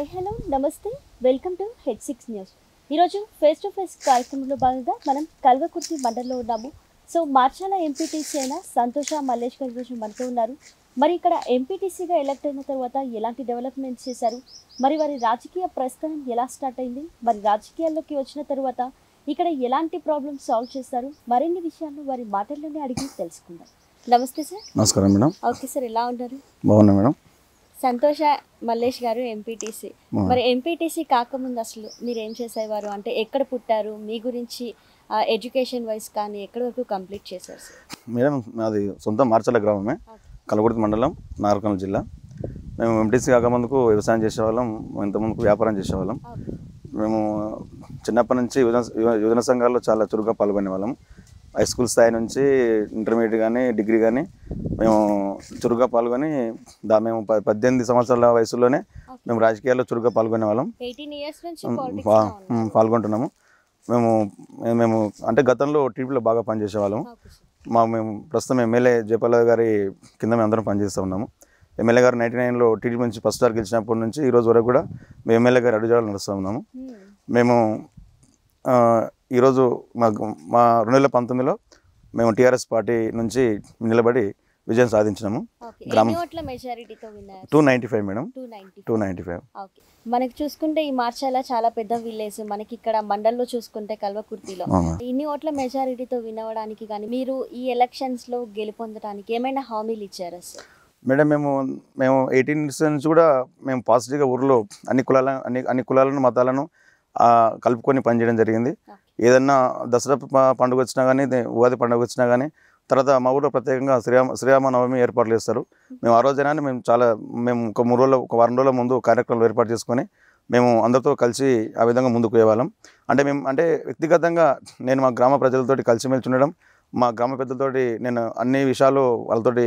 Hi hello నమస్తే welcome to head six news ఈరోజు face to face కార్యక్రమంలో భాగంగా మనం కల్వకుర్తి మండలంలో ఉన్నాము సో మార్చాల ఎంపీటీసీ అయిన సంతోష మల్లేష్కర్ రోజు మనతో ఉన్నారు మరి ఇక్కడ ఎంపీటీసీగా ఎలక్ట్ అయిన తర్వాత ఎలాంటి డెవలప్మెంట్స్ చేశారు మరి వారి రాజకీయ ప్రస్థానం ఎలా స్టార్ట్ అయింది మరి రాజకీయాల్లోకి వచ్చిన తర్వాత ఇక్కడ ఎలాంటి ప్రాబ్లమ్స్ సాల్వ్ చేస్తారు మరిన్ని విషయాలు వారి మాటల్లోనే అడిగి తెలుసుకుందాం నమస్తే సార్ నమస్కారం మేడం ఓకే సార్ ఎలా ఉన్నారు బాగున్నాం మేడం సంతోష మల్లేష్ గారు ఎంపీటీసీ మరి ఎంపీటీసీ కాకముందు అసలు మీరు ఏం చేసేవారు అంటే ఎక్కడ పుట్టారు మీ గురించి ఎడ్యుకేషన్ వైజ్ కానీ ఎక్కడ వరకు కంప్లీట్ చేశారు మేడం మాది సొంత మార్చల గ్రామమే కలగుర్తి మండలం నారకల్ జిల్లా మేము ఎంటీసీ కాకముందుకు వ్యవసాయం చేసేవాళ్ళం ఇంతకుముందుకు వ్యాపారం చేసేవాళ్ళం మేము చిన్నప్పటి నుంచి యువజన యువజన సంఘాల్లో చాలా చురుగ్గా పాల్గొనే వాళ్ళం హై స్కూల్ స్థాయి నుంచి ఇంటర్మీడియట్ కానీ డిగ్రీ కానీ మేము చురుగ్గా పాల్గొని దా మేము పద్దెనిమిది సంవత్సరాల వయసులోనే మేము రాజకీయాల్లో చురుగ్గా పాల్గొనే వాళ్ళం పాల్గొంటున్నాము మేము మేము అంటే గతంలో టీడీపీలో బాగా పనిచేసేవాళ్ళము మా మేము ప్రస్తుతం ఎమ్మెల్యే జయపాల గారి కింద మేము అందరం పనిచేస్తూ ఉన్నాము ఎమ్మెల్యే గారు నైన్టీ నైన్లో టీడీపీ నుంచి ఫస్ట్ సార్ గెలిచినప్పటి నుంచి ఈరోజు వరకు కూడా మేము ఎమ్మెల్యే గారు అడుగుజాడలు నడుస్తూ ఉన్నాము మేము ఈరోజు మా మా రెండు వేల పంతొమ్మిదిలో మేము టీఆర్ఎస్ పార్టీ నుంచి నిలబడి విజయం సాధించినాము గ్రామం two ninety five madam two ninety five మనకి చూసుకుంటే ఈ మార్చాల చాలా పెద్ద విలేజ్ మనకి ఇక్కడ మండల్లో చూసుకుంటే కల్వకుర్తిలో ఇన్ని ఓట్ల మెజారిటీతో వినవడానికి కానీ మీరు ఈ ఎలక్షన్స్ లో గెలుపొందడానికి ఏమైనా హామీలు ఇచ్చారు మేడం మేము మేము ఎయిటీన్ నుంచి కూడా మేము పాజిటివ్గా ఊర్లో అన్ని కులాల అన్ని అన్ని కులాలను మతాలను కలుపుకొని పనిచేయడం జరిగింది ఏదన్నా దసరా పండుగ వచ్చినా కానీ ఉగాది పండుగ వచ్చినా కానీ తర్వాత మా ఊళ్ళో ప్రత్యేకంగా శ్రీరామ శ్రీరామనవమి ఏర్పాట్లు చేస్తారు మేము ఆ రోజైనా మేము చాలా మేము ఒక మూడు రోజుల ఒక వారం రోజుల ముందు కార్యక్రమాలు ఏర్పాటు చేసుకొని మేము అందరితో కలిసి ఆ విధంగా ముందుకు పోయేవాళ్ళం అంటే మేము అంటే వ్యక్తిగతంగా నేను మా గ్రామ ప్రజలతోటి కలిసిమెలిసి ఉండడం మా గ్రామ పెద్దలతోటి నేను అన్ని విషయాలు వాళ్ళతోటి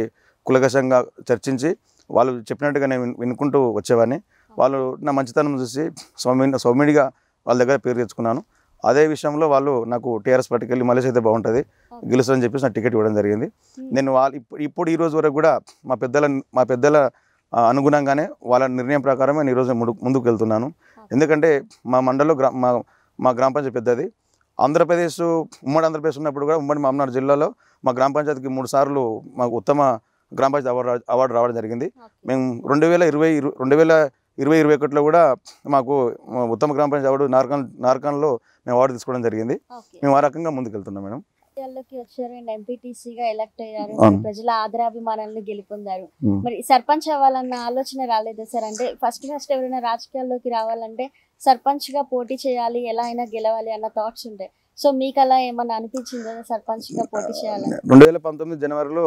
కులకషంగా చర్చించి వాళ్ళు చెప్పినట్టుగా నేను వినుకుంటూ వచ్చేవాడిని వాళ్ళు నా మంచితనం చూసి సౌమ్య సౌమ్యుడిగా వాళ్ళ దగ్గర పేరు తెచ్చుకున్నాను అదే విషయంలో వాళ్ళు నాకు టీఆర్ఎస్ వెళ్ళి మలేష్ అయితే బాగుంటుంది గెలుస్తుందని చెప్పేసి నాకు టికెట్ ఇవ్వడం జరిగింది నేను వాళ్ళు ఇప్పుడు ఈ రోజు వరకు కూడా మా పెద్దల మా పెద్దల అనుగుణంగానే వాళ్ళ నిర్ణయం ప్రకారమే నేను ఈరోజు ముందుకు వెళ్తున్నాను ఎందుకంటే మా మండలంలో గ్రా మా మా గ్రామ పంచాయతీ పెద్దది ఆంధ్రప్రదేశ్ ఉమ్మడి ఆంధ్రప్రదేశ్ ఉన్నప్పుడు కూడా ఉమ్మడి మామనాడు జిల్లాలో మా గ్రామ పంచాయతీకి మూడు సార్లు మాకు ఉత్తమ గ్రామ పంచాయతీ అవార్డు అవార్డు రావడం జరిగింది మేము రెండు వేల ఇరవై రెండు వేల ఇరవై ఇరవై ఒకటిలో కూడా మాకు ఉత్తమ గ్రామ పంచాయతీ అవార్డు నార్కన్ నార్కన్లో మేము అవార్డు తీసుకోవడం జరిగింది మేము ఆ రకంగా ముందుకెళ్తున్నాం మేడం రాజకీయాల్లోకి అయ్యారు ప్రజల గెలుపొందారు మరి సర్పంచ్ అవ్వాలన్న ఆలోచన సార్ అంటే ఫస్ట్ ఫస్ట్ ఎవరైనా రాజకీయాల్లోకి రావాలంటే సర్పంచ్ గా పోటీ చేయాలి ఎలా అయినా గెలవాలి అన్న థాట్స్ ఉంటాయి సో మీకు అలా ఏమన్నా అనిపించింది సర్పంచ్ గా పోటీ చేయాలి రెండు వేల పంతొమ్మిది జనవరిలో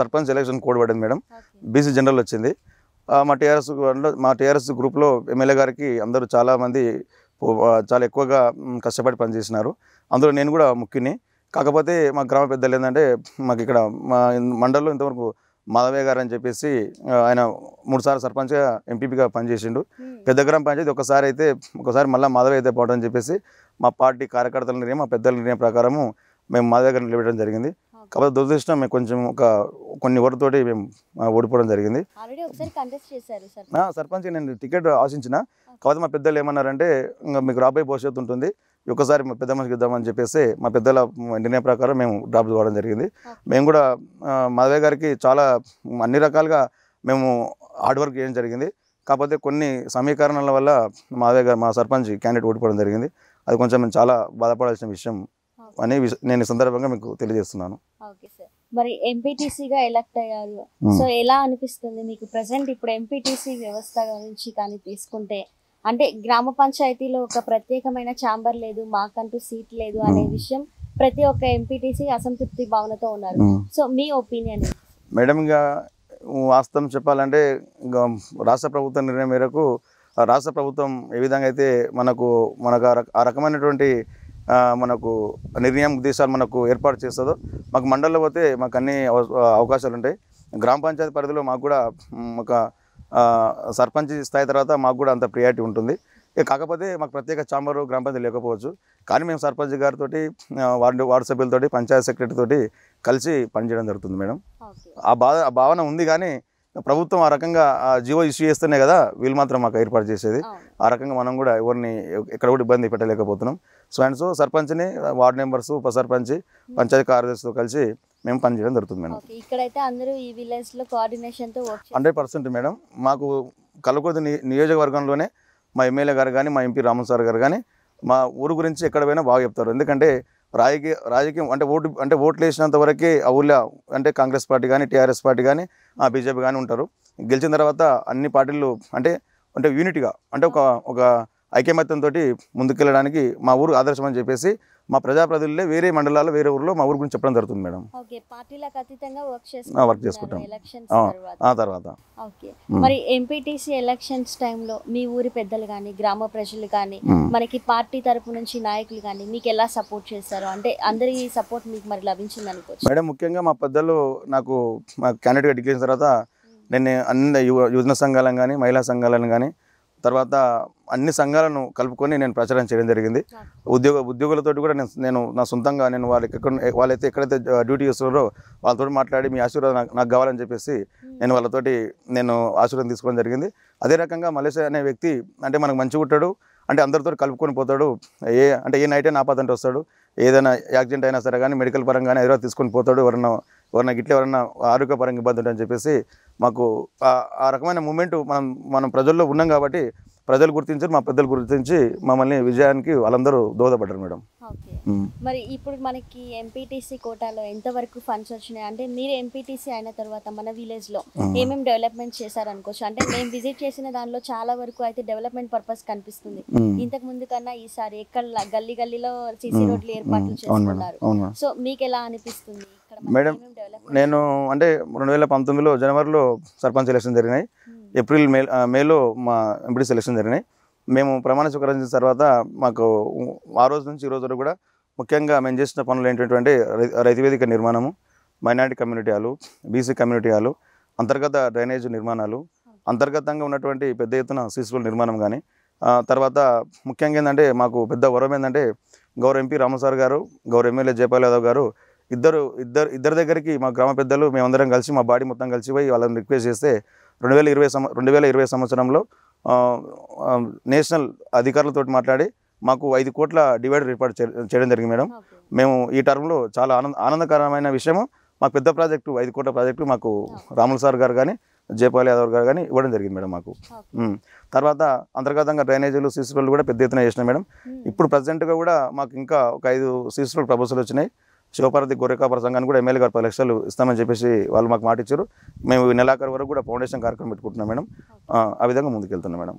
సర్పంచ్ ఎలక్షన్ కోడ్ పడింది మేడం బీసీ జనరల్ వచ్చింది మా టీఆర్ఎస్ మా టీఆర్ఎస్ గ్రూప్లో ఎమ్మెల్యే గారికి అందరూ చాలామంది చాలా ఎక్కువగా కష్టపడి పనిచేసినారు అందులో నేను కూడా ముఖ్యని కాకపోతే మా గ్రామ పెద్దలు ఏంటంటే మాకు ఇక్కడ మా మండలంలో ఇంతవరకు మాధవయ్య గారు అని చెప్పేసి ఆయన మూడుసార్లు సర్పంచ్గా ఎంపీపీగా పనిచేసిండు పెద్ద గ్రామ పంచాయతీ ఒకసారి అయితే ఒకసారి మళ్ళీ మాధవయ్య అయితే పోవడం అని చెప్పేసి మా పార్టీ కార్యకర్తల నిర్ణయం మా పెద్దల నిర్ణయం ప్రకారము మేము మాధవయ్య గారిని నిలబెట్టడం జరిగింది కాబట్టి దురదృష్టం మేము కొంచెం ఒక కొన్ని ఓటుతోటి మేము ఓడిపోవడం జరిగింది సర్పంచ్ నేను టికెట్ ఆశించిన కాబట్టి మా పెద్దలు ఏమన్నారంటే ఇంకా మీకు రాబోయే భవిష్యత్తు ఉంటుంది ఒకసారి మా పెద్ద మనిషికి ఇద్దామని చెప్పేసి మా పెద్దల నిర్ణయం ప్రకారం మేము డ్రాప్ కావడం జరిగింది మేము కూడా మాధవే గారికి చాలా అన్ని రకాలుగా మేము హార్డ్ వర్క్ చేయడం జరిగింది కాకపోతే కొన్ని సమీకరణల వల్ల మాధవే గారు మా సర్పంచ్ క్యాండిడేట్ ఓడిపోవడం జరిగింది అది కొంచెం చాలా బాధపడాల్సిన విషయం అని నేను ఈ సందర్భంగా మీకు తెలియజేస్తున్నాను మరి ఎంపీటీసీగా ఎలక్ట్ అయ్యారు సో ఎలా అనిపిస్తుంది మీకు ప్రజెంట్ ఇప్పుడు ఎంపీటీసీ వ్యవస్థ గురించి కానీ తీసుకుంటే అంటే గ్రామ పంచాయతీలో ఒక ప్రత్యేకమైన ఛాంబర్ లేదు మాకంటూ సీట్ లేదు అనే విషయం ప్రతి ఒక్క ఎంపీటీసీ అసంతృప్తి భావనతో ఉన్నారు సో మీ ఒపీనియన్ మేడం గా వాస్తవం చెప్పాలంటే రాష్ట్ర ప్రభుత్వ నిర్ణయం మేరకు రాష్ట్ర ప్రభుత్వం ఏ విధంగా అయితే మనకు మనకు ఆ రకమైనటువంటి మనకు నిర్ణయం ఉద్దేశాలు మనకు ఏర్పాటు చేస్తుందో మాకు మండలిలో పోతే మాకు అన్ని అవకాశాలు ఉంటాయి గ్రామ పంచాయతీ పరిధిలో మాకు కూడా ఒక సర్పంచ్ స్థాయి తర్వాత మాకు కూడా అంత ప్రియారిటీ ఉంటుంది కాకపోతే మాకు ప్రత్యేక చాంబరు గ్రామ పంచాయతీ లేకపోవచ్చు కానీ మేము సర్పంచ్ గారితో వార్డు వార్డు సభ్యులతో పంచాయత్ సెక్రటరీతోటి కలిసి పనిచేయడం జరుగుతుంది మేడం ఆ బాధ ఆ భావన ఉంది కానీ ప్రభుత్వం ఆ రకంగా జియో ఇష్యూ చేస్తేనే కదా వీళ్ళు మాత్రం మాకు ఏర్పాటు చేసేది ఆ రకంగా మనం కూడా ఎవరిని ఎక్కడ కూడా ఇబ్బంది పెట్టలేకపోతున్నాం సో అండ్ సో సర్పంచ్ని వార్డ్ మెంబర్స్ ఉప సర్పంచ్ పంచాయతీ కార్యదర్శితో కలిసి మేము పనిచేయడం జరుగుతుంది మేడం ఇక్కడైతే అందరూ ఈ విలేజ్లో కోఆర్డినేషన్తో హండ్రెడ్ పర్సెంట్ మేడం మాకు కలకొద్ది నియోజకవర్గంలోనే మా ఎమ్మెల్యే గారు కానీ మా ఎంపీ రామన్ సార్ గారు కానీ మా ఊరు గురించి ఎక్కడ పోయినా బాగా చెప్తారు ఎందుకంటే రాజకీయ రాజకీయం అంటే ఓటు అంటే ఓట్లు వేసినంత వరకు ఆ ఊళ్ళో అంటే కాంగ్రెస్ పార్టీ కానీ టీఆర్ఎస్ పార్టీ కానీ బీజేపీ కానీ ఉంటారు గెలిచిన తర్వాత అన్ని పార్టీలు అంటే అంటే యూనిట్గా అంటే ఒక ఒక ఐక్యమత్యంతో ముందుకెళ్ళడానికి మా ఊరు ఆదర్శం అని చెప్పేసి మా ప్రజాప్రతినిధులే వేరే మండలాల్లో వేరే ఊర్లో మా ఊరు గురించి చెప్పడం జరుగుతుంది మేడం వర్క్ చేసుకుంటాం ఆ తర్వాత మరి ఎంపీటీసీ ఎలక్షన్స్ టైంలో మీ ఊరి పెద్దలు కానీ గ్రామ ప్రజలు కానీ మనకి పార్టీ తరపు నుంచి నాయకులు కానీ మీకు ఎలా సపోర్ట్ చేస్తారు అంటే అందరి సపోర్ట్ మీకు మరి లభించింది అనుకోవచ్చు మేడం ముఖ్యంగా మా పెద్దలు నాకు మా క్యాండిడేట్గా డిగ్రీ తర్వాత నేను అన్ని యువజన సంఘాలను కానీ మహిళా సంఘాలను కానీ తర్వాత అన్ని సంఘాలను కలుపుకొని నేను ప్రచారం చేయడం జరిగింది ఉద్యోగ ఉద్యోగులతో కూడా నేను నేను నా సొంతంగా నేను వాళ్ళకి ఎక్కడ వాళ్ళైతే ఎక్కడైతే డ్యూటీ చేస్తున్నారో వాళ్ళతో మాట్లాడి మీ ఆశీర్వాదం నాకు కావాలని చెప్పేసి నేను వాళ్ళతోటి నేను ఆశీర్వాదం తీసుకోవడం జరిగింది అదే రకంగా మలేషియా అనే వ్యక్తి అంటే మనకు మంచి ఉంటాడు అంటే అందరితో కలుపుకొని పోతాడు ఏ అంటే ఏ నైట్ అయినా ఆపదంటే వస్తాడు ఏదైనా యాక్సిడెంట్ అయినా సరే కానీ మెడికల్ పరంగా కానీ హైదరాబాద్ తీసుకొని పోతాడు ఎవరన్నా ఎవరన్నా గిట్ల ఎవరన్నా ఆరోగ్యపరంగా ఇబ్బంది ఉంటుందని చెప్పేసి మాకు ఆ రకమైన మూమెంట్ మనం మనం ప్రజల్లో ఉన్నాం కాబట్టి ప్రజలు గుర్తించి మా పెద్దలు గుర్తించి మమ్మల్ని విజయానికి వాళ్ళందరూ దోహదపడ్డారు మేడం మరి ఇప్పుడు మనకి ఎంపీటీసీ కోటాలో ఎంత వరకు ఫండ్స్ వచ్చినాయి అంటే మీరు ఎంపీటీసీ అయిన తర్వాత మన విలేజ్ లో ఏమేమి డెవలప్మెంట్ చేశారు అనుకోవచ్చు అంటే మేము విజిట్ చేసిన దానిలో చాలా వరకు అయితే డెవలప్మెంట్ పర్పస్ కనిపిస్తుంది ఇంతకు ముందు కన్నా ఈసారి ఎక్కడ గల్లీ గల్లీలో సీసీ రోడ్లు ఏర్పాట్లు సో మీకు ఎలా అనిపిస్తుంది మేడం నేను అంటే రెండు వేల పంతొమ్మిదిలో జనవరిలో సర్పంచ్ ఎలక్షన్ జరిగినాయి ఏప్రిల్ మే మేలో మా ఎంపీ సెలక్షన్ జరిగినాయి మేము ప్రమాణ స్వీకారం చేసిన తర్వాత మాకు ఆ రోజు నుంచి ఈ రోజు వరకు కూడా ముఖ్యంగా మేము చేసిన పనులు ఏంటంటే రైతు వేదిక నిర్మాణము minority community hall BC community hall అంతర్గత డ్రైనేజ్ నిర్మాణాలు అంతర్గతంగా ఉన్నటువంటి పెద్ద ఎత్తున సీసీల నిర్మాణం కానీ తర్వాత ముఖ్యంగా ఏంటంటే మాకు పెద్ద వరం ఏంటంటే గౌరవ ఎంపీ రామసార్ గారు గౌరవ ఎమ్మెల్యే జయపాల్ యాదవ్ గారు ఇద్దరు ఇద్దరు ఇద్దరి దగ్గరికి మా గ్రామ పెద్దలు మేమందరం కలిసి మా బాడీ మొత్తం కలిసి పోయి వాళ్ళని రిక్వెస్ట్ చేస్తే రెండు వేల ఇరవై సంవ రెండు వేల ఇరవై సంవత్సరంలో నేషనల్ అధికారులతో మాట్లాడి మాకు ఐదు కోట్ల డివైడర్ ఏర్పాటు చేయడం జరిగింది మేడం మేము ఈ టర్మ్లో చాలా ఆనంద ఆనందకరమైన విషయము మాకు పెద్ద ప్రాజెక్టు ఐదు కోట్ల ప్రాజెక్టు మాకు రాముల సార్ గారు కానీ జయపాల్ యాదవ్ గారు కానీ ఇవ్వడం జరిగింది మేడం మాకు తర్వాత అంతర్గతంగా డ్రైనేజీలు సీసీ రోడ్లు కూడా పెద్ద ఎత్తున చేసినాయి మేడం ఇప్పుడు ప్రజెంట్గా కూడా మాకు ఇంకా ఒక ఐదు సీసీ రోడ్ ప్రపోజల్ వచ్చినాయి శివపార్వతి గొర్రెకాపర ప్రసంగాన్ని కూడా ఎమ్మెల్యే గారు పది లక్షలు ఇస్తామని చెప్పేసి వాళ్ళు మాకు మాట ఇచ్చారు మేము నెలాఖరు వరకు కూడా ఫౌండేషన్ కార్యక్రమం పెట్టుకుంటున్నాం మేడం ఆ విధంగా ముందుకెళ్తున్నాం మేడం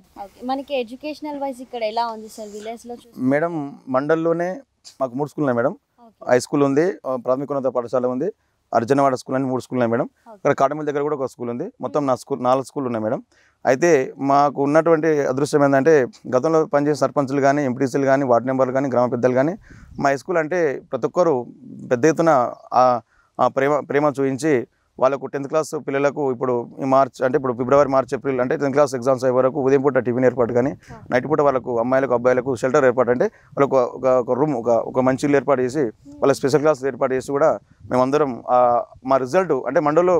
మనకి ఎడ్యుకేషనల్ వైజ్ ఇక్కడ ఎలా ఉంది సార్ విలేజ్లో మేడం మండల్లోనే మాకు మూడు స్కూల్ ఉన్నాయి మేడం హై స్కూల్ ఉంది ప్రాథమికోన్నత పాఠశాల ఉంది అర్జునవాడ స్కూల్ అని మూడు స్కూల్ ఉన్నాయి మేడం ఇక్కడ కాటమిల్ దగ్గర కూడా ఒక స్కూల్ ఉంది మొత్తం నా స్కూల్ నాలుగు స్కూల్ ఉన్నాయి మేడం అయితే మాకు ఉన్నటువంటి అదృష్టం ఏంటంటే గతంలో పనిచేసే సర్పంచులు కానీ ఎంపీటీసీలు కానీ వార్డు మెంబర్లు కానీ గ్రామ పెద్దలు కానీ మా హై స్కూల్ అంటే ప్రతి ఒక్కరు పెద్ద ఎత్తున ప్రేమ ప్రేమ చూపించి వాళ్ళకు టెన్త్ క్లాస్ పిల్లలకు ఇప్పుడు మార్చ్ అంటే ఇప్పుడు ఫిబ్రవరి మార్చ్ ఏప్రిల్ అంటే టెన్త్ క్లాస్ ఎగ్జామ్స్ అయ్యే వరకు ఉదయం పూట టిఫిన్ ఏర్పాటు కానీ నైట్ పూట వాళ్ళకు అమ్మాయిలకు అబ్బాయిలకు షెల్టర్ ఏర్పాటు అంటే వాళ్ళకు ఒక రూమ్ ఒక ఒక మంచి ఏర్పాటు చేసి వాళ్ళ స్పెషల్ క్లాస్ ఏర్పాటు చేసి కూడా మేమందరం మా రిజల్ట్ అంటే మండలో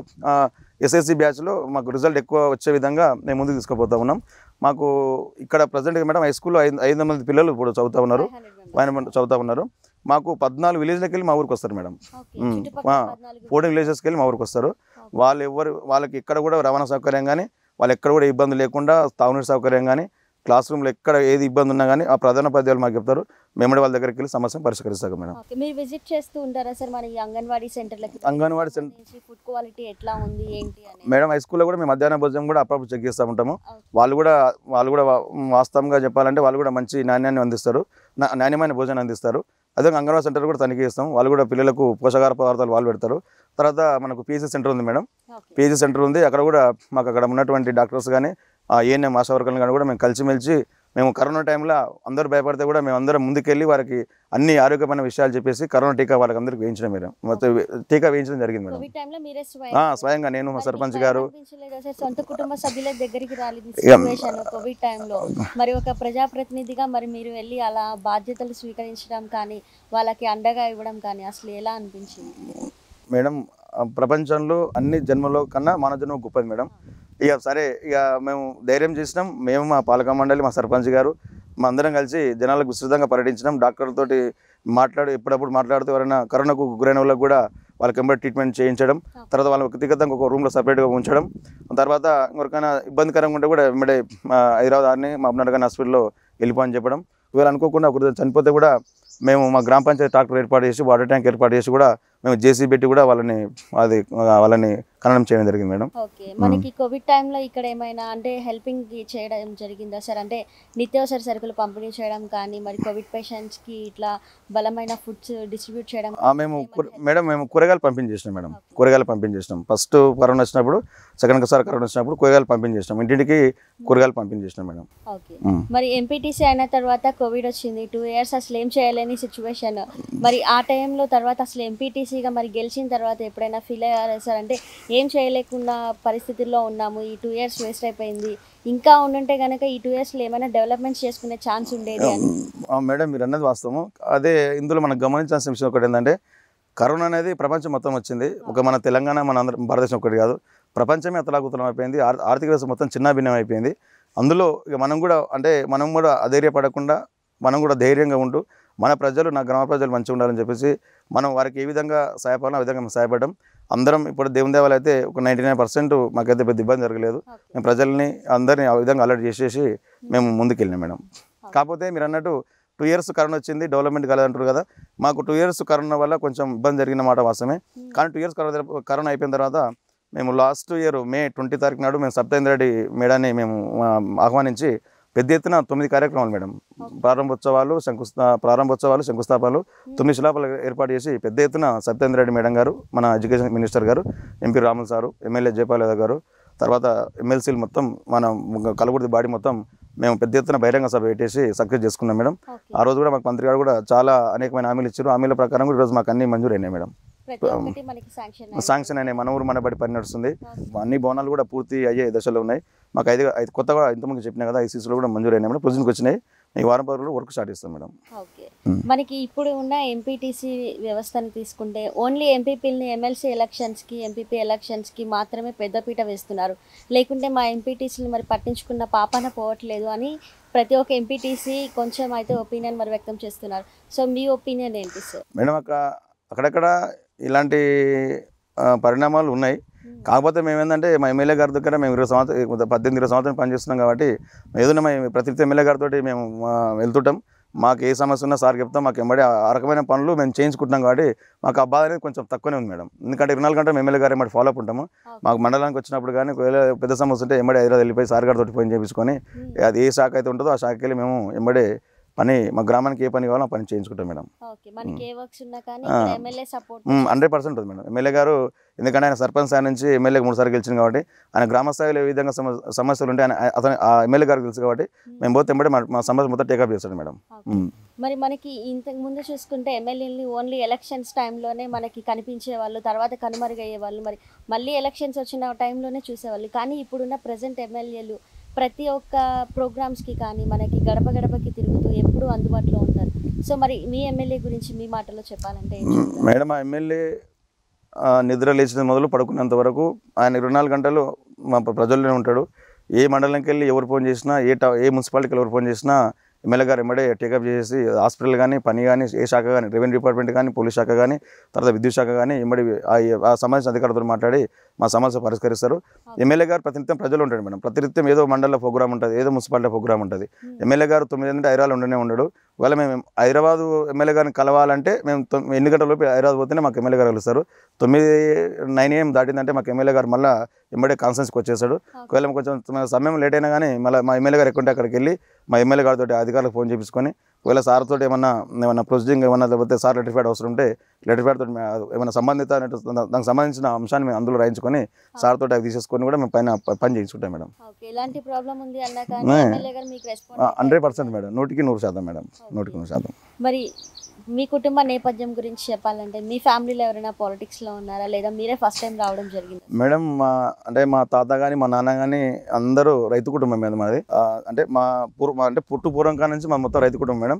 ఎస్ఎస్సి బ్యాచ్లో మాకు రిజల్ట్ ఎక్కువ వచ్చే విధంగా మేము ముందుకు తీసుకుపోతా ఉన్నాం మాకు ఇక్కడ ప్రజెంట్గా మేడం హై స్కూల్లో ఐదు ఐదు మంది పిల్లలు ఇప్పుడు చదువుతూ ఉన్నారు చదువుతూ ఉన్నారు మాకు పద్నాలుగు విలేజ్లకు వెళ్ళి మా ఊరికి వస్తారు మేడం ఫోర్టీన్ విలేజెస్కి వెళ్ళి మా ఊరికి వస్తారు వాళ్ళు ఎవరు వాళ్ళకి ఎక్కడ కూడా రవాణా సౌకర్యం కానీ వాళ్ళు ఎక్కడ కూడా ఇబ్బంది లేకుండా తాగునీటి సౌకర్యం కానీ క్లాస్ రూమ్లో ఎక్కడ ఏది ఇబ్బంది ఉన్నా కానీ ఆ ప్రధాన పద్యాలు మాకు చెప్తారు మేము వాళ్ళ దగ్గరికి వెళ్ళి సమస్యను పరిష్కరిస్తాం మేడం మీరు విజిట్ చేస్తూ ఉంటారా సార్ మన అంగన్వాడీ సెంటర్లకి అంగన్వాడీ సెంటర్ ఫుడ్ క్వాలిటీ ఎట్లా ఉంది ఏంటి మేడం హై స్కూల్లో కూడా మేము మధ్యాహ్న భోజనం కూడా అప్పుడప్పుడు చెక్ చేస్తూ ఉంటాము వాళ్ళు కూడా వాళ్ళు కూడా వాస్తవంగా చెప్పాలంటే వాళ్ళు కూడా మంచి నాణ్యాన్ని అందిస్తారు నాణ్యమైన భోజనం అందిస్తారు అదే అంగన్వాడీ సెంటర్ కూడా తనిఖీ ఇస్తాం వాళ్ళు కూడా పిల్లలకు పోషకార పదార్థాలు వాళ్ళు పెడతారు తర్వాత మనకు పీజీ సెంటర్ ఉంది మేడం పీజీ సెంటర్ ఉంది అక్కడ కూడా మాకు అక్కడ ఉన్నటువంటి డాక్టర్స్ కానీ ఏఎన్ఎం ఆశా వర్గాలను కానీ కూడా మేము కలిసిమెలిసి మేము కరోనా టైంలో అందరూ భయపడితే కూడా మేము అందరం ముందుకెళ్ళి వారికి అన్ని ఆరోగ్యమైన విషయాలు చెప్పేసి కరోనా టీకా వాళ్ళకి అందరికి వేయించడం మేడం టీకా వేయించడం జరిగింది మేడం స్వయంగా నేను మా సర్పంచ్ గారు సొంత కుటుంబ సభ్యుల దగ్గరికి రాలేదు కోవిడ్ టైంలో మరి ఒక ప్రజాప్రతినిధిగా మరి మీరు వెళ్ళి అలా బాధ్యతలు స్వీకరించడం కానీ వాళ్ళకి అండగా ఇవ్వడం కానీ అసలు ఎలా అనిపించింది మేడం ప్రపంచంలో అన్ని జన్మలో కన్నా మన జన్మ గొప్పది మేడం ఇక సరే ఇక మేము ధైర్యం చేసినాం మేము మా పాలక మండలి మా సర్పంచ్ గారు మా అందరం కలిసి జనాలకు విస్తృతంగా పర్యటించినాం డాక్టర్లతోటి మాట్లాడు ఎప్పుడప్పుడు మాట్లాడుతూ ఎవరైనా కరోనాకు గురైన వాళ్ళకు కూడా వాళ్ళకి ఎంబడి ట్రీట్మెంట్ చేయించడం తర్వాత వాళ్ళ వ్యక్తిగతంగా ఒక రూమ్లో సపరేట్గా ఉంచడం తర్వాత ఎవరికైనా ఇబ్బందికరంగా ఉంటే కూడా ఎంబడి హైదరాబాద్ ఆర్ని మా అబ్నర్గాని హాస్పిటల్లో వెళ్ళిపోని చెప్పడం ఒకవేళ అనుకోకుండా ఒకరు చనిపోతే కూడా మేము మా గ్రామ పంచాయతీ డాక్టర్ ఏర్పాటు చేసి వాటర్ ట్యాంక్ ఏర్పాటు చేసి కూడా మేము జేసీ పెట్టి కూడా వాళ్ళని అది వాళ్ళని ఖననం చేయడం జరిగింది మేడం ఓకే మనకి కోవిడ్ టైంలో ఇక్కడ ఏమైనా అంటే హెల్పింగ్ చేయడం జరిగిందా సార్ అంటే నిత్యావసర సరుకులు పంపిణీ చేయడం కానీ మరి కోవిడ్ పేషెంట్స్కి ఇట్లా బలమైన ఫుడ్స్ డిస్ట్రిబ్యూట్ చేయడం మేము మేడం మేము కూరగాయలు పంపిణీ చేసినాం మేడం కూరగాయలు పంపిణీ చేసినాం ఫస్ట్ కరోనా వచ్చినప్పుడు సెకండ్ సార్ కరోనా వచ్చినప్పుడు కూరగాయలు పంపిణీ చేసినాం ఇంటింటికి కూరగాయలు పంపిణీ చేసినాం మేడం ఓకే మరి ఎంపీటీసీ అయిన తర్వాత కోవిడ్ వచ్చింది టూ ఇయర్స్ అసలు ఏం చేయలేని సిచ్యువేషన్ మరి ఆ టైంలో తర్వాత అసలు ఎంపీటీసీ గెలిచి ఇక మరి గెలిచిన తర్వాత ఎప్పుడైనా ఫీల్ అయ్యారా సార్ అంటే ఏం చేయలేకుండా పరిస్థితుల్లో ఉన్నాము ఈ టూ ఇయర్స్ వేస్ట్ అయిపోయింది ఇంకా ఉండుంటే కనుక ఈ టూ ఇయర్స్లో ఏమైనా డెవలప్మెంట్ చేసుకునే ఛాన్స్ ఉండేది మేడం మీరు అన్నది వాస్తవం అదే ఇందులో మనం గమనించాల్సిన విషయం ఒకటి ఏంటంటే కరోనా అనేది ప్రపంచం మొత్తం వచ్చింది ఒక మన తెలంగాణ మన ఆంధ్ర భారతదేశం ఒకటి కాదు ప్రపంచమే అతలాగుతలం అయిపోయింది ఆర్థిక వ్యవస్థ మొత్తం చిన్నాభిన్నం అయిపోయింది అందులో ఇక మనం కూడా అంటే మనం కూడా అధైర్యపడకుండా మనం కూడా ధైర్యంగా ఉంటూ మన ప్రజలు నా గ్రామ ప్రజలు మంచిగా ఉండాలని చెప్పేసి మనం వారికి ఏ విధంగా సహాయపడాలో ఆ విధంగా సహాయపడడం అందరం ఇప్పుడు దేవుని దేవాలు అయితే ఒక నైంటీ నైన్ పర్సెంట్ మాకైతే పెద్ద ఇబ్బంది జరగలేదు మేము ప్రజల్ని అందరినీ ఆ విధంగా అలర్ట్ చేసేసి మేము ముందుకెళ్ళినాం మేడం కాకపోతే మీరు అన్నట్టు టూ ఇయర్స్ కరోనా వచ్చింది డెవలప్మెంట్ కాలేదంటారు కదా మాకు టూ ఇయర్స్ కరోనా వల్ల కొంచెం ఇబ్బంది జరిగిన మాట వాస్తవమే కానీ టూ ఇయర్స్ కరోనా కరోనా అయిపోయిన తర్వాత మేము లాస్ట్ ఇయర్ మే ట్వంటీ తారీఖు నాడు మేము సప్తేంద్ర రెడ్డి మేడాన్ని మేము ఆహ్వానించి పెద్ద ఎత్తున తొమ్మిది కార్యక్రమాలు మేడం ప్రారంభోత్సవాలు శంకుస్థా ప్రారంభోత్సవాలు శంకుస్థాపనలు hmm. తొమ్మిది శిలాపాలు ఏర్పాటు చేసి పెద్ద ఎత్తున సత్యేంద్రరెడ్డి మేడం గారు మన ఎడ్యుకేషన్ మినిస్టర్ గారు MP Ramulu sir MLA Jayapal Yadav గారు తర్వాత ఎమ్మెల్సీలు మొత్తం మన కలగుర్తి బాడీ మొత్తం మేము పెద్ద ఎత్తున బహిరంగ సభ పెట్టేసి సక్సెస్ చేసుకున్నాం మేడం ఆ రోజు కూడా మాకు మంత్రి గారు కూడా చాలా అనేకమైన హామీలు ఇచ్చారు హామీల ప్రకారం కూడా ఈరోజు మాకు అన్ని మంజూరు అయినాయి మేడం శాంక్షన్ అయినాయి మన ఊరు మనబడి పని నడుస్తుంది అన్ని భవనాలు కూడా పూర్తి అయ్యే దశలో ఉన్నాయి మాకు ఐదు ఐదు కొత్తగా ఇంతమంది చెప్పినా కదా ఐసీసీలో కూడా మంజూరు అయినాయి మేడం ప్రొసీజన్కి వచ్చినాయి ఈ వారం పరుగులు వర్క్ స్టార్ట్ చేస్తాం మేడం మనకి ఇప్పుడు ఉన్న ఎంపీటీసీ వ్యవస్థను తీసుకుంటే ఓన్లీ ఎంపీపీలని ఎమ్మెల్సీ ఎలక్షన్స్కి ఎంపీపీ ఎలక్షన్స్కి మాత్రమే పెద్దపీట వేస్తున్నారు లేకుంటే మా ఎంపీటీసీని మరి పట్టించుకున్న పాపన పోవట్లేదు అని ప్రతి ఒక్క ఎంపీటీసీ కొంచెం అయితే ఒపీనియన్ మరి వ్యక్తం చేస్తున్నారు సో మీ ఒపీనియన్ ఏంటి సార్ మేడం అక్కడ అక్కడక్కడ ఇలాంటి పరిణామాలు ఉన్నాయి కాకపోతే మేము ఏంటంటే మా ఎమ్మెల్యే గారి దగ్గర మేము ఇరవై సంవత్సరం పద్దెనిమిది ఇరవై సంవత్సరం పనిచేస్తున్నాం కాబట్టి ఏదైనా మేము ప్రతి ఎమ్మెల్యే గారితో మేము వెళ్తుంటాం మాకు ఏ సమస్య ఉన్నా సార్ చెప్తాం మాకు ఎమ్మడి ఆ రకమైన పనులు మేము చేయించుకుంటున్నాం కాబట్టి మాకు ఆ బాధ అనేది కొంచెం తక్కువనే ఉంది మేడం ఎందుకంటే ఇరవై నాలుగు గంటలు ఎమ్మెల్యే గారు ఎమ్మడి ఫాలో అప్ ఉంటాము మాకు మండలానికి వచ్చినప్పుడు కానీ ఒకవేళ పెద్ద సమస్య ఉంటే ఎమ్మడి హైదరాబాద్ వెళ్ళిపోయి సార్ గారితో ఫోన్ చేయించుకొని అది ఏ శాఖ అయితే ఉంటుందో ఆ శాఖకి వెళ్ళి మేము ఎమ్మడే పని మా గ్రామానికి ఏ పని కావాలో పని చేయించుకుంటాం మేడం హండ్రెడ్ పర్సెంట్ ఉంది మేడం ఎమ్మెల్యే గారు ఎందుకంటే ఆయన సర్పంచ్ ఆయన నుంచి ఎమ్మెల్యే సార్లు గెలిచింది కాబట్టి ఆయన గ్రామ స్థాయిలో ఏ విధంగా సమస్యలు ఉంటాయి అతను ఆ ఎమ్మెల్యే గారు తెలుసు కాబట్టి మేము పోతే ఎంబడి మా సమస్య మొత్తం టేకప్ చేస్తాడు మేడం మరి మనకి ఇంతకు ముందు చూసుకుంటే ఎమ్మెల్యేని ఓన్లీ ఎలక్షన్స్ టైంలోనే మనకి కనిపించే వాళ్ళు తర్వాత కనుమరుగయ్యే వాళ్ళు మరి మళ్ళీ ఎలక్షన్స్ వచ్చిన టైంలోనే చూసేవాళ్ళు కానీ ఇప్పుడున్న ప్రజెంట్ ఎమ్మెల్యేలు ప్రతి ఒక్క ప్రోగ్రామ్స్కి కానీ మనకి గడప గడపకి తిరుగుతూ ఎప్పుడు అందుబాటులో ఉంటారు సో మరి మీ ఎమ్మెల్యే గురించి మీ మాటలో చెప్పాలంటే మేడం ఆ ఎమ్మెల్యే నిద్ర లేచిన మొదలు పడుకున్నంత వరకు ఆయన ఇరవై నాలుగు గంటలు మా ప్రజల్లోనే ఉంటాడు ఏ మండలంకి వెళ్ళి ఎవరు ఫోన్ చేసినా ఏ ఏ మున్సిపాలిటీకి ఎవరు ఫోన్ చేసినా ఎమ్మెల్యే గారు ఎమ్మడే టేకప్ చేసి హాస్పిటల్ కానీ పని కానీ ఏ శాఖ కానీ రెవెన్యూ డిపార్ట్మెంట్ కానీ పోలీస్ శాఖ కానీ తర్వాత విద్యుత్ శాఖ కానీ ఎమ్మడి ఆ సంబంధించిన అధికారులతో మాట్లాడి మా సమస్య పరిష్కరిస్తారు ఎమ్మెల్యే గారు ప్రతినిత్యం ప్రజలు ఉంటాడు మేడం ప్రతినిత్యం ఏదో మండల ప్రోగ్రామ్ ఉంటుంది ఏదో మున్సిపాలిటీ ప్రోగ్రామ్ ఉంటుంది ఎమ్మెల్యే గారు తొమ్మిది గంటల హైరాలు ఉండనే ఉండడు ఒకవేళ మేము హైదరాబాద్ ఎమ్మెల్యే గారిని కలవాలంటే మేము ఎన్ని లోపు హైదరాబాద్ పోతేనే మాకు ఎమ్మెల్యే గారు కలుస్తారు తొమ్మిది నైన్ ఏం దాటిందంటే మాకు ఎమ్మెల్యే గారు మళ్ళీ ఎమ్మెడే కాన్ఫరెన్స్కి వచ్చేసాడు ఒకవేళ కొంచెం సమయం లేట్ అయినా కానీ మళ్ళీ మా ఎమ్మెల్యే గారు ఎక్కుంటే అక్కడికి వెళ్ళి మా ఎమ్మెల్యే గారితో అధికారులకు ఫోన్ చేపించుకొని ఒకవేళ సార్తో ఏమన్నా ఏమన్నా ప్రొసీజింగ్ ఏమన్నా లేకపోతే సార్ ఫ్యాడ్ అవసరం ఉంటే లెటర్ఫైడ్ తోటి ఏమైనా సంబంధిత దానికి సంబంధించిన అంశాన్ని మేము అందులో రాయించుకొని సార్ తోటి అవి తీసేసుకొని కూడా మేము పైన పని చేయించుకుంటాం మేడం హండ్రెడ్ పర్సెంట్ మేడం నూటికి నూరు శాతం మేడం నూటికి నూరు శాతం మరి మీ కుటుంబ నేపథ్యం గురించి చెప్పాలంటే మీ ఫ్యామిలీలో ఎవరైనా పాలిటిక్స్లో ఉన్నారా లేదా మీరే ఫస్ట్ టైం రావడం జరిగింది మేడం మా అంటే మా తాత కానీ మా నాన్న కానీ అందరూ రైతు కుటుంబం మీద మాది అంటే మా పూర్వ అంటే పుట్టు పూర్వం కాడ నుంచి మా మొత్తం రైతు కుటుంబం మేడం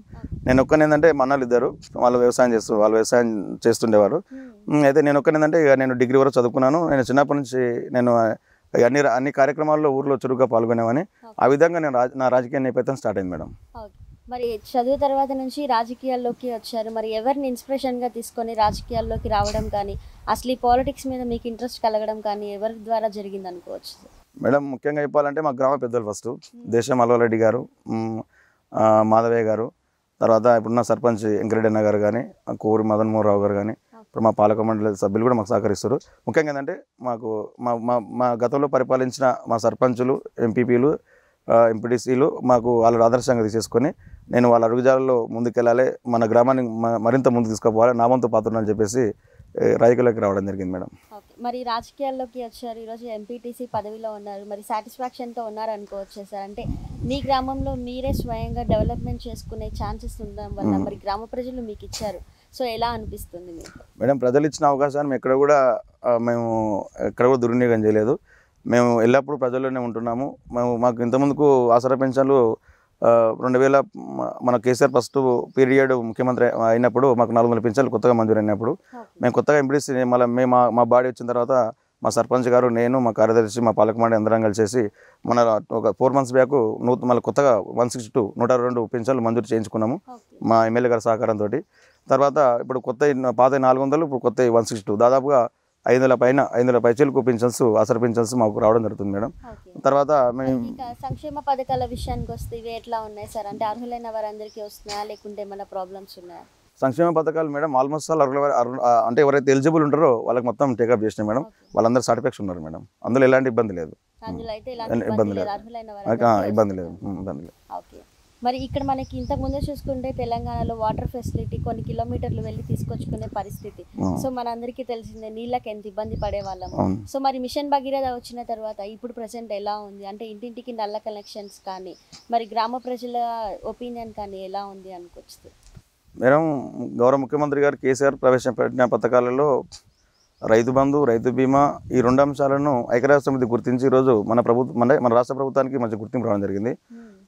నేను ఒక్కనే అంటే మా అన్నలు ఇద్దరు వాళ్ళు వ్యవసాయం చేస్తూ వాళ్ళు వ్యవసాయం చేస్తుండేవారు hmm. అయితే నేను ఒక్కనే అంటే ఇక నేను డిగ్రీ వరకు చదువుకున్నాను నేను చిన్నప్పటి నుంచి నేను అన్ని అన్ని కార్యక్రమాల్లో ఊర్లో చురుగ్గా పాల్గొనేవని ఆ విధంగా నేను నా రాజకీయ నేపథ్యం స్టార్ట్ అయింది మేడం మరి చదువు తర్వాత నుంచి రాజకీయాల్లోకి వచ్చారు మరి ఎవరిని ఇన్స్పిరేషన్గా తీసుకొని రాజకీయాల్లోకి రావడం కానీ అసలు ఈ పాలిటిక్స్ మీద మీకు ఇంట్రెస్ట్ కలగడం కానీ ఎవరి ద్వారా జరిగింది అనుకోవచ్చు మేడం ముఖ్యంగా చెప్పాలంటే మా గ్రామ పెద్దలు ఫస్ట్ దేశం అల్వారెడ్డి గారు మాధవయ్య గారు తర్వాత ఇప్పుడున్న సర్పంచ్ వెంకరెడ్డి గారు కానీ కోరి మదన్ మోహన్ రావు గారు కానీ ఇప్పుడు మా పాలక మండలి సభ్యులు కూడా మాకు సహకరిస్తారు ముఖ్యంగా ఏంటంటే మాకు మా మా గతంలో పరిపాలించిన మా సర్పంచులు ఎంపీపీలు ఎంపీటీసీలు మాకు వాళ్ళు ఆదర్శంగా తీసేసుకొని నేను వాళ్ళ అడుగుజాలలో ముందుకెళ్ళాలి మన గ్రామాన్ని మరింత ముందు తీసుకుపోవాలి నా వంతు పాత్ర అని చెప్పేసి రాజకీయాల్లోకి రావడం జరిగింది మేడం మరి రాజకీయాల్లోకి వచ్చారు ఈరోజు ఎంపీటీసీ పదవిలో ఉన్నారు మరి సాటిస్ఫాక్షన్తో ఉన్నారు అనుకోవచ్చు సార్ అంటే మీ గ్రామంలో మీరే స్వయంగా డెవలప్మెంట్ చేసుకునే ఛాన్సెస్ ఉండడం వల్ల మరి గ్రామ ప్రజలు మీకు ఇచ్చారు సో ఎలా అనిపిస్తుంది మేడం ప్రజలు ఇచ్చిన అవకాశాన్ని ఎక్కడ కూడా మేము ఎక్కడ కూడా దుర్వినియోగం చేయలేదు మేము ఎల్లప్పుడూ ప్రజల్లోనే ఉంటున్నాము మేము మాకు ఇంతకుముందుకు ఆసరా పెన్షన్లు రెండు వేల మన కేసీఆర్ ఫస్ట్ పీరియడ్ ముఖ్యమంత్రి అయినప్పుడు మాకు నాలుగు వందల పెన్షన్లు కొత్తగా అయినప్పుడు మేము కొత్తగా ఎంపీస్ మళ్ళీ మేము మా బాడీ వచ్చిన తర్వాత మా సర్పంచ్ గారు నేను మా కార్యదర్శి మా పాలకమండలి అందరం కలిసేసి మన ఒక ఫోర్ మంత్స్ బ్యాక్ నూతన మళ్ళీ కొత్తగా వన్ సిక్స్టీ టూ నూట రెండు పెన్షన్లు మంజూరు చేయించుకున్నాము మా ఎమ్మెల్యే గారి సహకారంతో తర్వాత ఇప్పుడు కొత్త పాత నాలుగు వందలు ఇప్పుడు కొత్త వన్ సిక్స్టీ టూ దాదాపుగా ఐదు వందల పైన ఐదు వందల పైచీలకు పింఛన్స్ అసలు పెన్షన్స్ మాకు రావడం జరుగుతుంది మేడం తర్వాత మేము సంక్షేమ పథకాల విషయానికి వస్తే ఇవి ఎట్లా ఉన్నాయి సార్ అంటే అర్హులైన వారందరికీ వస్తున్నాయా లేకుంటే ఏమైనా ప్రాబ్లమ్స్ ఉన్నాయా సంక్షేమ పథకాలు మేడం ఆల్మోస్ట్ ఆల్ అర్హుల అంటే ఎవరైతే ఎలిజిబుల్ ఉంటారో వాళ్ళకి మొత్తం టేకప్ చేసినాయి మేడం వాళ్ళందరూ సాటిస్ఫాక్షన్ ఉన్నారు మేడం అందులో ఎలాంటి ఇబ్బంది లేదు ఇబ్బంది లేదు ఇబ్బంది లేదు ఇబ్బంది లేదు మరి ఇక్కడ మనకి ఇంతకు ముందే చూసుకుంటే తెలంగాణలో వాటర్ ఫెసిలిటీ కొన్ని కిలోమీటర్లు వెళ్ళి తీసుకొచ్చుకునే పరిస్థితి సో మనందరికీ తెలిసిందే నీళ్ళకి ఎంత ఇబ్బంది పడే వాళ్ళము సో మరి మిషన్ భగీరథ వచ్చిన తర్వాత ఇప్పుడు ప్రజెంట్ ఎలా ఉంది అంటే ఇంటింటికి నల్ల కనెక్షన్స్ కానీ మరి గ్రామ ప్రజల ఒపీనియన్ కానీ ఎలా ఉంది అనుకోవచ్చు మేడం గౌరవ ముఖ్యమంత్రి గారు కేసీఆర్ ప్రవేశపెట్టిన పథకాలలో రైతు బంధు రైతు బీమా ఈ రెండు అంశాలను ఐక్యరాజ్య సమితి గుర్తించి ఈరోజు మన ప్రభుత్వం మన మన రాష్ట్ర ప్రభుత్వానికి మంచి గుర్తింపు రావడం జరిగింది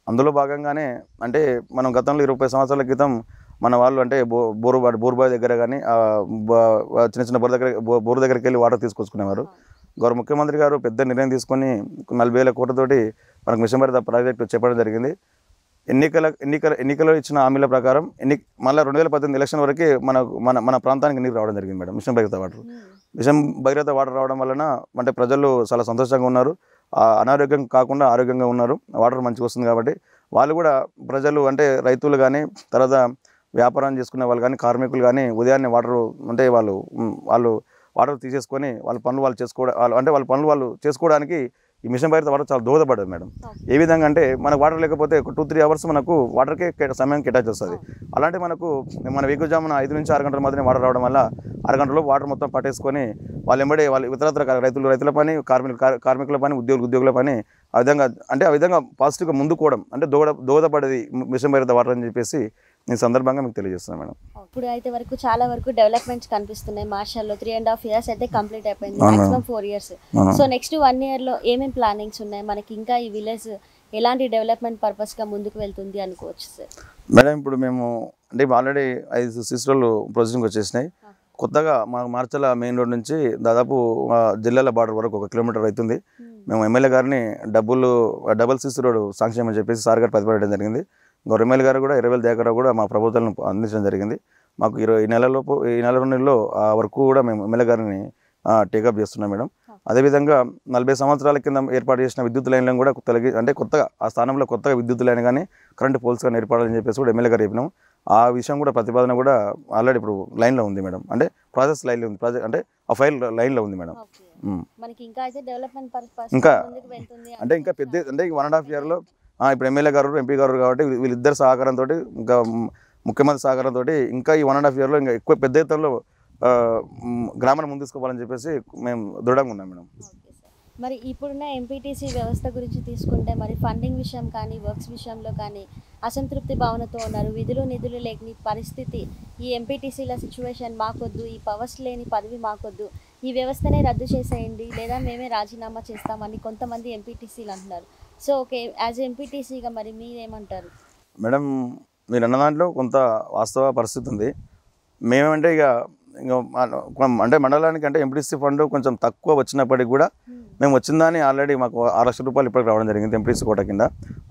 అందులో భాగంగానే అంటే మనం గతంలో ఇరవై సంవత్సరాల క్రితం మన వాళ్ళు అంటే బో బోరు బోరుబావి దగ్గర కానీ చిన్న చిన్న బోరు దగ్గర బోరు దగ్గరికి వెళ్ళి వాటర్ తీసుకొచ్చుకునేవారు గౌరవ ముఖ్యమంత్రి గారు పెద్ద నిర్ణయం తీసుకొని నలభై వేల కోట్లతోటి మనకు మిషన్ భారత ప్రాజెక్టు చెప్పడం జరిగింది ఎన్నికల ఎన్నికల ఎన్నికల్లో ఇచ్చిన హామీల ప్రకారం ఎన్ని మళ్ళీ రెండు వేల పద్దెనిమిది ఎలక్షన్ వరకు మన మన మన ప్రాంతానికి నీరు రావడం జరిగింది madam mission Bhagiratha water mission Bhagiratha water రావడం వలన అంటే ప్రజలు చాలా సంతోషంగా ఉన్నారు అనారోగ్యం కాకుండా ఆరోగ్యంగా ఉన్నారు వాటర్ మంచిగా వస్తుంది కాబట్టి వాళ్ళు కూడా ప్రజలు అంటే రైతులు కానీ తర్వాత వ్యాపారం చేసుకునే వాళ్ళు కానీ కార్మికులు కానీ ఉదయాన్నే వాటర్ అంటే వాళ్ళు వాళ్ళు వాటర్ తీసేసుకొని వాళ్ళ పనులు వాళ్ళు చేసుకోవడం వాళ్ళు అంటే వాళ్ళ పనులు వాళ్ళు చేసుకోవడానికి ఈ మిషన్ భారత్ వాటర్ చాలా దోహదపడదు మేడం ఏ విధంగా అంటే మనకు వాటర్ లేకపోతే ఒక టూ త్రీ అవర్స్ మనకు వాటర్కే సమయం కేటాయించి వస్తుంది అలాంటి మనకు మన వేగుజామున ఐదు నుంచి ఆరు గంటల మాత్రమే వాటర్ రావడం వల్ల అరగంటలో వాటర్ మొత్తం పట్టేసుకొని వాళ్ళు ఎంబడే వాళ్ళు ఇతరత్ర రైతులు రైతుల పని కార్మికులు కార్మికుల పని ఉద్యోగులు ఉద్యోగుల పని ఆ విధంగా అంటే ఆ విధంగా పాజిటివ్గా ముందుకోవడం అంటే దోహద దోహదపడేది మిషన్ భారత వాటర్ అని చెప్పేసి ఈ సందర్భంగా మీకు తెలియజేస్తున్నాను మేడం ఇప్పుడు అయితే వరకు చాలా వరకు డెవలప్మెంట్స్ కనిపిస్తున్నాయి మార్షల్లో త్రీ అండ్ హాఫ్ ఇయర్స్ అయితే కంప్లీట్ అయిపోయింది maximum four years so next one ఇయర్లో ఏమేమి ప్లానింగ్స్ ఉన్నాయి మనకి ఇంకా ఈ విలేజ్ ఎలాంటి డెవలప్మెంట్ పర్పస్గా ముందుకు వెళ్తుంది అనుకోవచ్చు సార్ మేడం ఇప్పుడు మేము అంటే ఆల్రెడీ ఐదు సిస్టర్లు ప్రొసెసింగ్ వచ్చేసినాయి కొత్తగా మా మార్చల మెయిన్ రోడ్ నుంచి దాదాపు జిల్లాల బార్డర్ వరకు ఒక కిలోమీటర్ అవుతుంది hmm. మేము ఎమ్మెల్యే గారిని డబ్బులు డబుల్ సిస్ రోడ్ సాంక్షన్ అని చెప్పేసి సార్ గారు ప్రతిపడడం జరిగింది గొర్రెమేల్ గారు కూడా ఇరవై వేల దగ్గర కూడా మా ప్రభుత్వాలను అందించడం జరిగింది మాకు ఇరవై ఈ నెలలోపు ఈ నెల రెండు నెలలో ఆ వరకు కూడా మేము ఎమ్మెల్యే గారిని టేకప్ చేస్తున్నాం మేడం అదేవిధంగా నలభై సంవత్సరాల కింద ఏర్పాటు చేసిన విద్యుత్ లైన్లను కూడా తొలగి అంటే కొత్తగా ఆ స్థానంలో కొత్తగా విద్యుత్ లైన్ కానీ కరెంటు పోల్స్ కానీ ఏర్పడాలని చెప్పేసి కూడా ఎమ్మెల్యే గారు చెప్పినాము ఆ విషయం కూడా ప్రతిపాదన కూడా ఆల్రెడీ ఇప్పుడు లైన్లో ఉంది మేడం అంటే ప్రాసెస్ లైన్లో ఉంది ప్రాజెక్ట్ అంటే ఆ ఫైల్ లైన్లో ఉంది మేడం ఇంకా అంటే ఇంకా పెద్ద అంటే వన్ అండ్ హాఫ్ ఇయర్లో ఇప్పుడు ఎమ్మెల్యే గారు ఎంపీ గారు కాబట్టి వీళ్ళిద్దరు సహకారంతో ఇంకా ముఖ్యమంత్రి సహకారంతో ఇంకా ఈ వన్ అండ్ హాఫ్ ఇయర్లో ఇంకా ఎక్కువ పెద్ద ఎత్తులో గ్రామాన్ని ముందు తీసుకోవాలని చెప్పేసి మేము దృఢంగా ఉన్నాం మేడం మరి ఇప్పుడున్న ఎంపీటీసీ వ్యవస్థ గురించి తీసుకుంటే మరి ఫండింగ్ విషయం కానీ వర్క్స్ విషయంలో కానీ అసంతృప్తి భావనతో ఉన్నారు విధులు నిధులు లేని పరిస్థితి ఈ ఎంపీటీసీల సిచ్యువేషన్ మాకొద్దు ఈ పవర్స్ లేని పదవి మాకొద్దు ఈ వ్యవస్థనే రద్దు చేసేయండి లేదా మేమే రాజీనామా చేస్తామని కొంతమంది ఎంపీటీసీలు అంటున్నారు సో ఓకే యాజ్ ఎంపీటీసీగా మరి మీరేమంటారు మేడం మీరు అన్న దాంట్లో కొంత వాస్తవ పరిస్థితి ఉంది మేమంటే ఇక అంటే మండలానికి అంటే ఎంపీటీసీ ఫండ్ కొంచెం తక్కువ వచ్చినప్పటికీ కూడా hmm. మేము వచ్చిందని ఆల్రెడీ మాకు ఆరు లక్షల రూపాయలు ఇప్పటికి రావడం జరిగింది ఎంపీటీసీ కోట కింద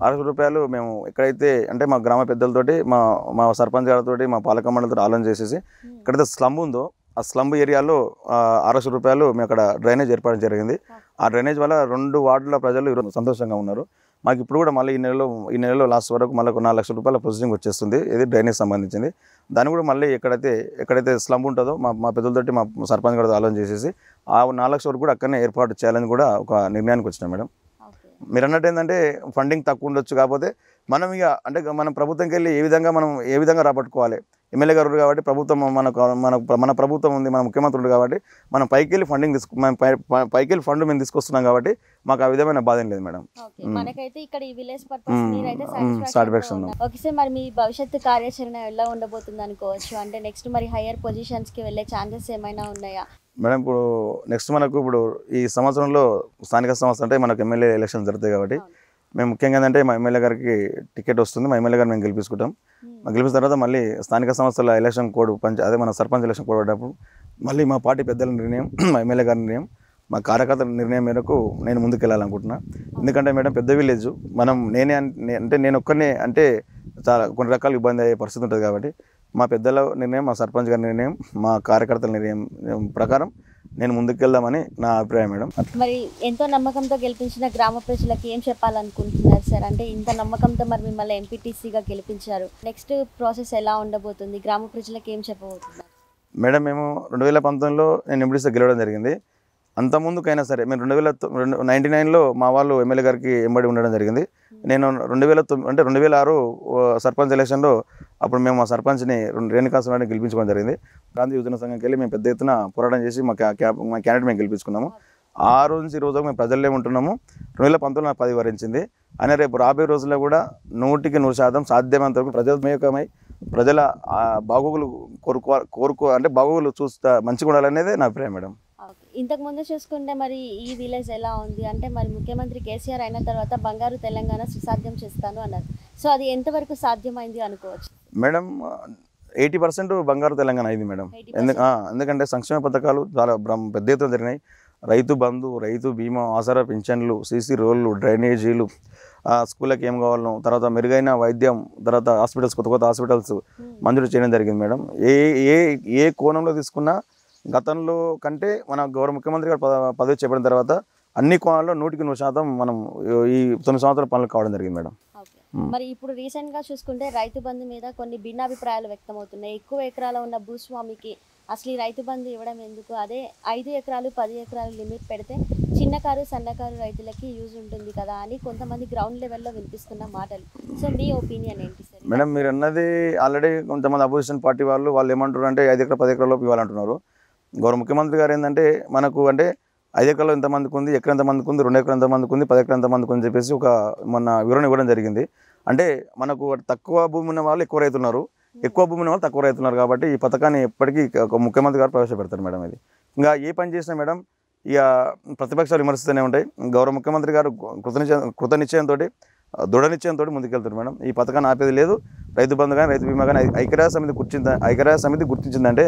ఆరు లక్షల రూపాయలు మేము ఎక్కడైతే అంటే మా గ్రామ పెద్దలతోటి మా మా సర్పంచ్ గారితో మా పాలక మండలితో ఆలోచన చేసేసి hmm. ఎక్కడైతే స్లమ్ ఉందో ఆ స్లంబ్ ఏరియాలో అరవై రూపాయలు మేము అక్కడ డ్రైనేజ్ ఏర్పాటు జరిగింది ఆ డ్రైనేజ్ వల్ల రెండు వార్డుల ప్రజలు ఈరోజు సంతోషంగా ఉన్నారు మాకు ఇప్పుడు కూడా మళ్ళీ ఈ నెలలో ఈ నెలలో లాస్ట్ వరకు మళ్ళీ నాలుగు లక్షల రూపాయల ప్రొసెసింగ్ వచ్చేస్తుంది ఇది డ్రైనేజ్ సంబంధించింది దాన్ని కూడా మళ్ళీ ఎక్కడైతే ఎక్కడైతే స్లంబ్ ఉంటుందో మా మా పెద్దలతోటి మా సర్పంచ్ గారితో ఆలోచన చేసేసి ఆ నాలుగు లక్షల వరకు కూడా అక్కడనే ఏర్పాటు చేయాలని కూడా ఒక నిర్ణయానికి వచ్చినాం మేడం మీరు అన్నట్టు ఏంటంటే ఫండింగ్ తక్కువ ఉండొచ్చు కాకపోతే మనం ఇక అంటే మనం ప్రభుత్వంకి వెళ్ళి ఏ విధంగా మనం ఏ విధంగా రాబట్టుకోవాలి ఎమ్మెల్యే గారు కాబట్టి ప్రభుత్వం మనకు మన మన ప్రభుత్వం ఉంది మన ముఖ్యమంత్రుడు కాబట్టి మనం పైకి వెళ్ళి ఫండింగ్ తీసుకు మనం పైకి వెళ్ళి ఫండ్ మేము తీసుకొస్తున్నాం కాబట్టి మాకు ఆ విధమైన బాధ ఏం లేదు మేడం మనకైతే ఇక్కడ ఈ విలేజ్ సాటిస్ఫాక్షన్ ఓకే సార్ మరి మీ భవిష్యత్తు కార్యాచరణ ఎలా ఉండబోతుంది అనుకోవచ్చు అంటే నెక్స్ట్ మరి హైయర్ పొజిషన్స్కి వెళ్ళే ఛాన్సెస్ ఏమైనా ఉన్నాయా మేడం ఇప్పుడు నెక్స్ట్ మనకు ఇప్పుడు ఈ సంవత్సరంలో స్థానిక సంస్థ అంటే మనకు ఎమ్మెల్యే ఎలక్షన్ జరుగుతాయి కాబట్టి మేము ముఖ్యంగా ఏంటంటే మా ఎమ్మెల్యే గారికి టికెట్ వస్తుంది మా ఎమ్మెల్యే గారు మేము గెలిపించుకుంటాం hmm. గెలిపించిన తర్వాత మళ్ళీ స్థానిక సంస్థల ఎలక్షన్ కోడ్ పంచ అదే మన సర్పంచ్ ఎలక్షన్ కోడ్ పడ్డప్పుడు మళ్ళీ మా పార్టీ పెద్దల నిర్ణయం మా ఎమ్మెల్యే గారి నిర్ణయం మా కార్యకర్తల నిర్ణయం మేరకు నేను ముందుకెళ్ళాలనుకుంటున్నా ఎందుకంటే మేడం పెద్ద విలేజ్ మనం నేనే అంటే నేను ఒక్కనే అంటే చాలా కొన్ని రకాల ఇబ్బంది అయ్యే పరిస్థితి ఉంటుంది కాబట్టి మా పెద్దల నిర్ణయం మా సర్పంచ్ గారి నిర్ణయం మా కార్యకర్తల నిర్ణయం ప్రకారం నేను ముందుకెళ్దామని నా అభిప్రాయం మేడం మరి ఎంతో నమ్మకంతో గెలిపించిన గ్రామ ప్రజలకు ఏం చెప్పాలనుకుంటున్నారు సార్ అంటే ఇంత నమ్మకంతో మరి మిమ్మల్ని ఎంపీటీసీగా గెలిపించారు నెక్స్ట్ ప్రాసెస్ ఎలా ఉండబోతుంది గ్రామ ప్రజలకు ఏం చెప్పబోతున్నారు మేడం మేము రెండు వేల పంతొమ్మిదిలో నేను ఎంపీటీసీ గెలవడం జరిగింది అంత ముందుకైనా సరే మేము రెండు వేల రెండు నైంటీ నైన్లో మా వాళ్ళు ఎమ్మెల్యే గారికి ఎంబడి ఉండడం జరిగింది నేను రెండు వేల తొమ్మిది అంటే రెండు వేల ఆరు సర్పంచ్ ఎలక్షన్లో అప్పుడు మేము మా సర్పంచ్ని రేణుకాసుని గెలిపించుకోవడం జరిగింది గాంధీ యువజన సంఘంకి వెళ్ళి మేము పెద్ద ఎత్తున పోరాటం చేసి మా క్యాబ్ మా క్యాండిడేట్ మేము గెలిపించుకున్నాము ఆ రోజు నుంచి రోజు మేము ప్రజల్లో ఉంటున్నాము రెండు వేల పంతొమ్మిది నాకు పది వరించింది అయినా రేపు రాబోయే రోజుల్లో కూడా నూటికి నూరు శాతం సాధ్యమైనంత వరకు ప్రజామేకమై ప్రజల బాగోగులు కోరుకో కోరుకో అంటే బాగోగులు చూస్తా మంచిగా ఉండాలనేదే నా అభిప్రాయం మేడం ఇంతకు ముందు చూసుకుంటే మరి ఈ విలేజ్ ఎలా ఉంది అంటే మరి ముఖ్యమంత్రి కేసీఆర్ అయిన తర్వాత బంగారు తెలంగాణ సుసాధ్యం చేస్తాను అన్నారు సో అది ఎంతవరకు సాధ్యమైంది అనుకోవచ్చు మేడం ఎయిటీ పర్సెంట్ బంగారు తెలంగాణ అయింది మేడం ఎందుకంటే సంక్షేమ పథకాలు చాలా పెద్ద ఎత్తున జరిగినాయి రైతు బంధు రైతు బీమా ఆసరా పింఛన్లు సీసీ రోళ్ళు డ్రైనేజీలు స్కూళ్ళకి ఏం కావాలనో తర్వాత మెరుగైన వైద్యం తర్వాత హాస్పిటల్స్ కొత్త కొత్త హాస్పిటల్స్ hmm. మంజూరు చేయడం జరిగింది మేడం ఏ ఏ ఏ కోణంలో తీసుకున్నా గతంలో కంటే మన గౌరవ ముఖ్యమంత్రి గారు పదవి చేపడిన తర్వాత అన్ని కోణాల్లో నూటికి నూరు శాతం మనం ఈ తొమ్మిది సంవత్సరాల పనులు కావడం జరిగింది మేడం మరి ఇప్పుడు రీసెంట్గా చూసుకుంటే రైతు బంధు మీద కొన్ని భిన్నాభిప్రాయాలు వ్యక్తమవుతున్నాయి ఎక్కువ ఎకరాల ఉన్న భూస్వామికి అసలు ఈ రైతు బంధు ఇవ్వడం ఎందుకు అదే ఐదు ఎకరాలు పది ఎకరాలు లిమిట్ పెడితే చిన్న కారు సన్నకారు రైతులకి యూజ్ ఉంటుంది కదా అని కొంతమంది గ్రౌండ్ లెవెల్లో వినిపిస్తున్న మాటలు సో మీ ఒపీనియన్ ఏంటి సార్ మేడం మీరు అన్నది ఆల్రెడీ కొంతమంది అపోజిషన్ పార్టీ వాళ్ళు వాళ్ళు ఏమంటారు అంటే ఐదు ఎకరాలు పది ఎకరాలు ఇవ్వాలంటున్నారు గౌరవ ముఖ్యమంత్రి గారు ఏంటంటే మనకు అంటే ఐదు ఎకరాలు ఎంతమందికి ఉంది ఎక్కడ ఎంతమందికి ఉంది రెండు ఎకరాలు ఎంతమందికి ఉంది పది ఎకరాలు ఎంతమందికి ఉంది చెప్పేసి ఒక మొన్న వివరణ ఇవ్వడం జరిగింది అంటే మనకు తక్కువ భూమి ఉన్న వాళ్ళు ఎక్కువ రైతున్నారు ఎక్కువ భూమి ఉన్న వాళ్ళు తక్కువ రైతున్నారు కాబట్టి ఈ పథకాన్ని ఎప్పటికీ ఒక ముఖ్యమంత్రి గారు ప్రవేశపెడతారు మేడం ఇది ఇంకా ఏ పని చేసినా మేడం ఇక ప్రతిపక్షాలు విమర్శిస్తూనే ఉంటాయి గౌరవ ముఖ్యమంత్రి గారు కృతనిశ్చయ కృతనిశ్చయంతో దృఢ నిశ్చయంతో ముందుకెళ్తారు మేడం ఈ పథకాన్ని ఆపేది లేదు రైతు బంధు కానీ రైతు బీమా కానీ ఐక్యరాజ సమితి గుర్తించింది ఐక్యరాజ సమితి గుర్తించిందంటే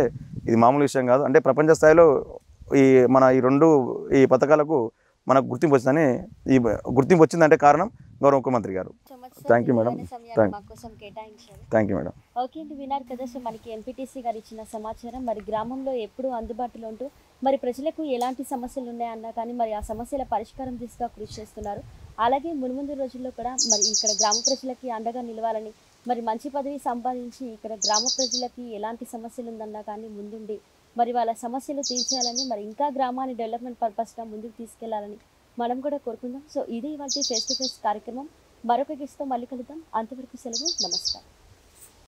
ఇది మామూలు విషయం కాదు అంటే ప్రపంచ స్థాయిలో ఈ మన ఈ రెండు ఈ పథకాలకు మనకు గుర్తింపు వచ్చిందని ఈ గుర్తింపు వచ్చిందంటే కారణం గౌరవ ముఖ్యమంత్రి గారు thank you madam thank you madam okay అండి విన్నారు కదా సో మనకి ఎంపీటీసీ గారు ఇచ్చిన సమాచారం మరి గ్రామంలో ఎప్పుడు అందుబాటులో ఉంటూ మరి ప్రజలకు ఎలాంటి సమస్యలు ఉన్నాయన్నా కానీ మరి ఆ సమస్యల పరిష్కారం దిశగా కృషి చేస్తున్నారు అలాగే మున్ముందు రోజుల్లో కూడా మరి ఇక్కడ గ్రామ ప్రజలకి అండగా నిలవాలని మరి మంచి పదవి సంపాదించి ఇక్కడ గ్రామ ప్రజలకి ఎలాంటి సమస్యలు ఉందన్నా కానీ ముందుండి మరి వాళ్ళ సమస్యలు తీర్చాలని మరి ఇంకా గ్రామాన్ని డెవలప్మెంట్ పర్పస్గా ముందుకు తీసుకెళ్లాలని మనం కూడా కోరుకుందాం సో ఇది ఇవాళ ఫేస్ టు ఫేస్ కార్యక్రమం మరొక గెస్ట్తో మళ్ళీ కలుద్దాం అంతవరకు సెలవు నమస్కారం